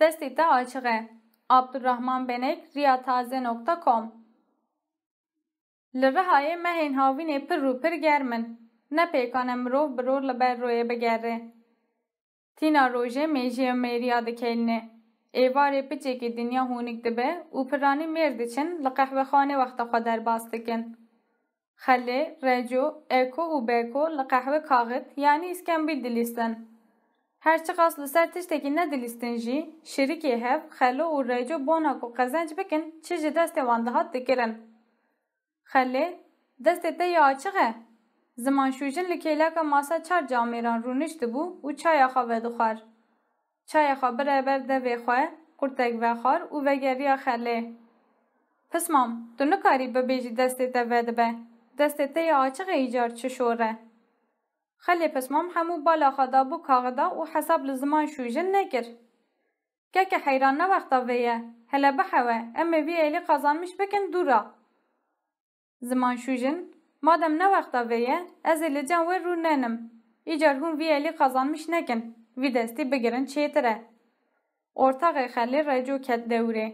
Destekte açığı. E. Abdurrahman Benek, riyataze.com Li rihayê me hênhavînê pir û pir germ in. Nepêkane mirov bi ror li ber royê bigerre. Tîna rojê mêjiya mêriya dikêline. Êvarê piçekî dinya hûnik dibe û piranî mêr diçin li qehvexanê wexta xwe derbas dikin. Xelê, eko û beko li qehve kaxit yani iskambil dilîstin. هرچه قصد لسر تشتکی ندلیستنجی شریکی هف خلو و ریجو بونا کو قزنج بکن چه جه دست واندهات دکرن. خلی دست ده یا آچغه. زمان شوجن لکیلاک ماسا چار جامیران رونش دبو و چای خواه دخوار. چای خواه برابر ده ویخواه قرتک وخوار و وگریا خلی. پس مام تو نکاری ببیجی دست ده ودبه. دست ده یا آچغه ایجار چشوره. خلی پس مام همو بالا خدا بو کاغدا و حساب لزمان شوژن نگیر. که که حیران نه وقتا ویه، هلا بحوه، امه بی ایلی قازانمش بکن دورا. زمان شوژن، مادم نه وقتا ویه، از ایلی جان وی رو ننم. ایجار هون وی ایلی قازانمش نگن، وی دستی بگیرن چیتره. ارتاق خلی رجو کد دوره.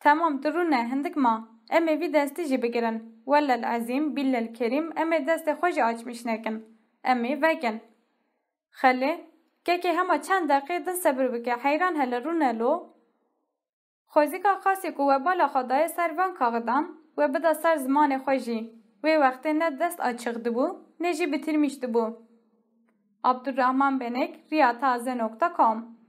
تمام درونه نه هندک ما، امه وی دستی جی بگیرن، ولل عظیم بیلل کریم امه دست Emî vekin. Xelê kekê hema çend deqê din sebir bike heyran hele rûne lo. Xwezîka qasî ku webala xwe daye ser van kaxidan we bida ser zimanê xwe jî. Wê wextê ne dest açık dibû ne jî bitirmiş dibû. Abdurrahman Benek riyataze.com